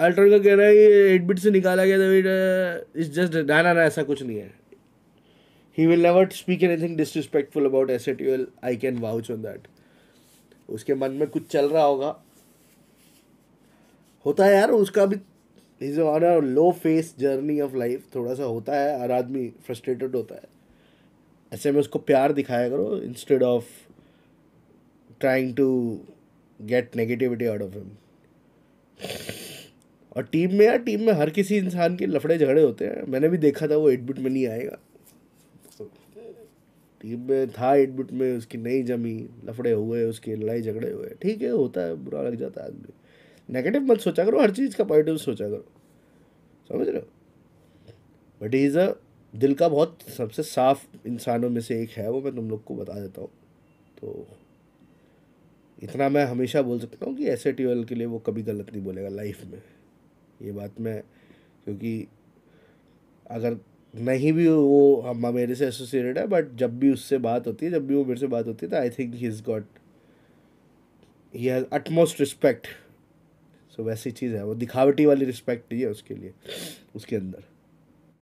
ultra का कह रहा है ये एट बिट से निकाला गया था इट्स जस्ट डायना ना ऐसा कुछ नहीं है ही will never speak anything disrespectful about us at all I can vouch on that उसके मन में कुछ चल रहा होगा होता है यार उसका भी is on a low phase journey of life थोड़ा सा होता है हर आदमी फ्रस्ट्रेटेड होता है ऐसे में उसको प्यार दिखाया करो instead of trying to get negativity out of him और टीम में यार टीम में हर किसी इंसान के लफड़े झगड़े होते हैं मैंने भी देखा था वो एट बिट में नहीं आएगा टीम में था एट बिट में उसकी नहीं जमी लफड़े हुए उसके लड़ाई झगड़े हुए ठीक है होता है बुरा लग जाता है आदमी नेगेटिव मत सोचा करो हर चीज़ का पॉजिटिव सोचा करो समझ रहे हो बट इज़ अ दिल का बहुत सबसे साफ इंसानों में से एक है वो मैं तुम लोग को बता देता हूँ तो इतना मैं हमेशा बोल सकता हूँ कि एस के लिए वो कभी गलत नहीं बोलेगा लाइफ में ये बात मैं क्योंकि अगर नहीं भी वो हम मेरे से एसोसिएटेड है बट जब भी उससे बात होती है जब भी वो मेरे से बात होती है तो I think he is got he has utmost respect so वैसी चीज़ है वो दिखावटी वाली रिस्पेक्ट नहीं है उसके लिए उसके अंदर